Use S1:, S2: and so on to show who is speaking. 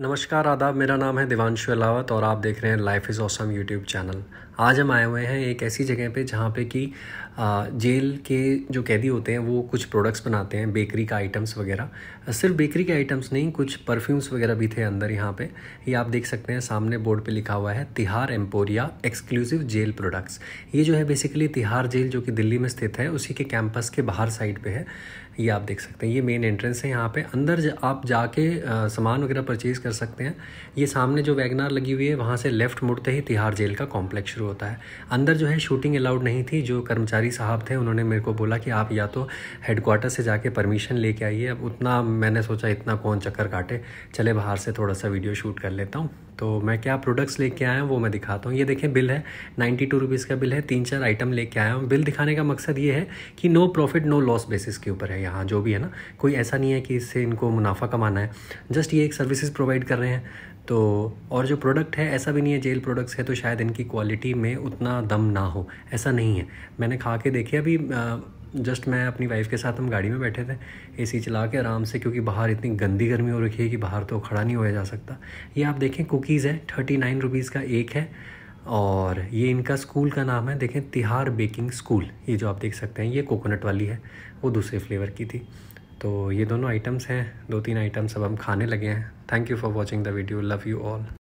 S1: नमस्कार आदाब मेरा नाम है दिवानशु अलावत और आप देख रहे हैं life is awesome YouTube channel आज हम आए हुए हैं एक ऐसी जगह पे जहाँ पे कि जेल के जो कैदी होते हैं वो कुछ प्रोडक्ट्स बनाते हैं बेकरी का आइटम्स वगैरह सिर्फ बेकरी के आइटम्स नहीं कुछ परफ्यूम्स वगैरह भी थे अंदर यहाँ पे ये आप देख सकते हैं सामने बोर्ड पे लिखा हुआ है Tihar emporia exclusive jail products ये जो है बेसिकली तिहार जेल जो कि दिल्ली में स्थित है उसी के कैंपस के बाहर साइड पर है ये आप देख सकते हैं ये मेन एंट्रेंस है यहाँ पर अंदर जा, आप जाके सामान वगैरह परचेज़ कर सकते हैं ये सामने जो वैगनार लगी हुई है वहाँ से लेफ्ट मुड़ते ही तिहार जेल का कॉम्प्लेक्स शुरू शुरू होता है अंदर जो है शूटिंग अलाउड नहीं थी जो कर्मचारी साहब थे उन्होंने मेरे को बोला कि आप या तो हेडक्वाटर से जाके परमिशन लेके आइए अब उतना मैंने सोचा इतना कौन चक्कर काटे चले बाहर से थोड़ा सा वीडियो शूट कर लेता हूँ तो मैं क्या प्रोडक्ट्स लेके आया हूँ वो मैं दिखाता हूँ ये देखें बिल है नाइन्टी टू रुपीज़ का बिल है तीन चार आइटम लेके आया हूँ बिल दिखाने का मकसद ये है कि no profit no loss basis के ऊपर है यहाँ जो भी है ना कोई ऐसा नहीं है कि इससे इनको मुनाफा कमाना है जस्ट ये एक सर्विसेज प्रोवाइड कर रहे हैं तो और जो प्रोडक्ट है ऐसा भी नहीं है जेल प्रोडक्ट्स है तो शायद इनकी क्वालिटी में उतना दम ना हो ऐसा नहीं है मैंने खा के देखे अभी जस्ट मैं अपनी वाइफ के साथ हम गाड़ी में बैठे थे एसी चला के आराम से क्योंकि बाहर इतनी गंदी गर्मी हो रखी है कि बाहर तो खड़ा नहीं होया जा सकता ये आप देखें कुकीज़ है थर्टी नाइन रुपीज़ का एक है और ये इनका स्कूल का नाम है देखें तिहार बेकिंग स्कूल ये जो आप देख सकते हैं ये कोकोनट वाली है वो दूसरे फ्लेवर की थी तो ये दोनों आइटम्स हैं दो तीन आइटम्स अब हम खाने लगे हैं thank you for watching the video love you all